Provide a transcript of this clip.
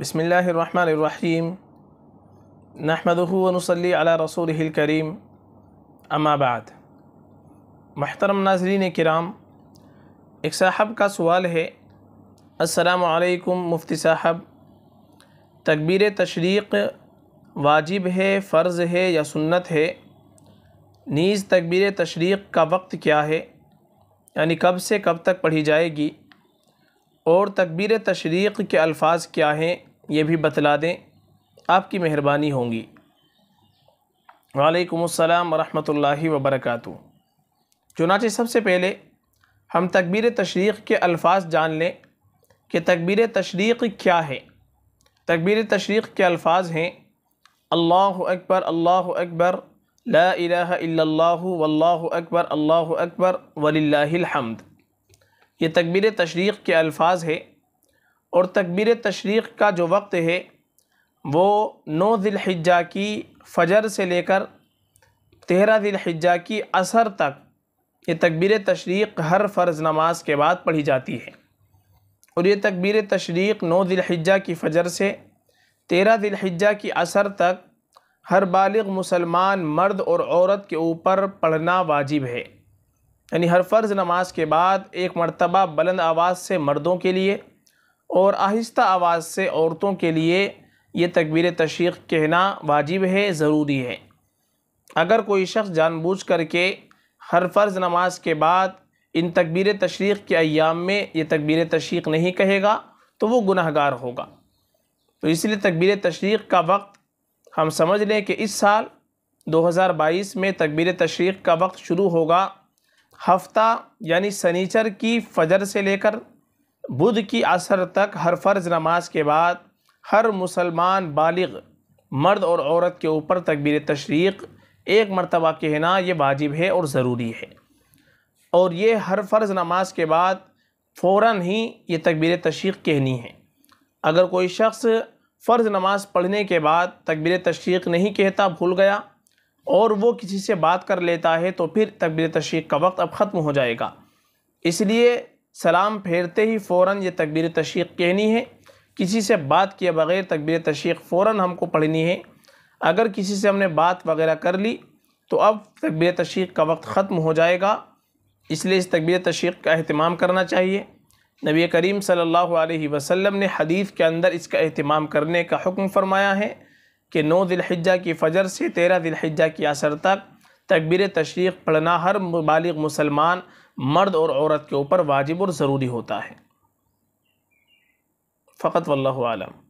بسم اللہ الرحمن الرحیم و نحمد علی رسوله الكریم اما بعد محترم ناظرین کرام ایک صاحب کا سوال ہے السلام علیکم مفتی صاحب تکبیر تشریق واجب ہے فرض ہے یا سنت ہے نیز تکبیر تشریق کا وقت کیا ہے یعنی کب سے کب تک پڑھی جائے گی اور تکبیر تشریق کے الفاظ کیا ہیں یہ بھی بتلا دیں آپ کی مہربانی ہوں گی وعلیکم السلام ورحمۃ اللہ وبرکاتہ چنانچہ سب سے پہلے ہم تکبیر تشریق کے الفاظ جان لیں کہ تکبیر تشریق کیا ہے تکبیر تشریق کے الفاظ ہیں اللہ اکبر اللہ اکبر لا الہ الا اللہ واللہ اکبر اللہ اکبر وللہ الحمد یہ تکبیر تشریق کے الفاظ ہے اور تکبیر تشریق کا جو وقت ہے وہ نو ذی الحجہ کی فجر سے لے کر تیرہ ذی الحجہ کی اثر تک یہ تکبیر تشریق ہر فرض نماز کے بعد پڑھی جاتی ہے اور یہ تکبیر تشریق نو ذی الحجہ کی فجر سے تیرہ ذی الحجہ کی اثر تک ہر بالغ مسلمان مرد اور عورت کے اوپر پڑھنا واجب ہے یعنی ہر فرض نماز کے بعد ایک مرتبہ بلند آواز سے مردوں کے لیے اور آہستہ آواز سے عورتوں کے لیے یہ تکبیر تشریق کہنا واجب ہے ضروری ہے اگر کوئی شخص جان بوجھ کر کے ہر فرض نماز کے بعد ان تکبیر تشریق کے ایام میں یہ تکبیر تشریق نہیں کہے گا تو وہ گناہ گار ہوگا تو اس لیے تکبیر تشریق کا وقت ہم سمجھ لیں کہ اس سال دو ہزار بائیس میں تکبیر تشریق کا وقت شروع ہوگا ہفتہ یعنی سنیچر کی فجر سے لے کر بدھ کی اثر تک ہر فرض نماز کے بعد ہر مسلمان بالغ مرد اور عورت کے اوپر تقبیر تشریق ایک مرتبہ کہنا یہ واجب ہے اور ضروری ہے اور یہ ہر فرض نماز کے بعد فوراً ہی یہ تقبیر تشریق کہنی ہے اگر کوئی شخص فرض نماز پڑھنے کے بعد تقبیر تشریق نہیں کہتا بھول گیا اور وہ کسی سے بات کر لیتا ہے تو پھر تقبیر تشریق کا وقت اب ختم ہو جائے گا اس لیے سلام پھیرتے ہی فوراً یہ تکبیر تشریق کہنی ہے کسی سے بات کیے بغیر تکبیر تشریق فوراً ہم کو پڑھنی ہے اگر کسی سے ہم نے بات وغیرہ کر لی تو اب تکبیر تشریق کا وقت ختم ہو جائے گا اس لیے اس تکبیر تشریق کا اہتمام کرنا چاہیے نبی کریم صلی اللہ علیہ وسلم نے حدیث کے اندر اس کا اہتمام کرنے کا حکم فرمایا ہے کہ نو ذی الحجہ کی فجر سے تیرہ ذی الحجہ کی اثر تک تکبیر تشریق پڑھنا ہر مبالغ مسلمان مرد اور عورت کے اوپر واجب اور ضروری ہوتا ہے فقط واللہ عالم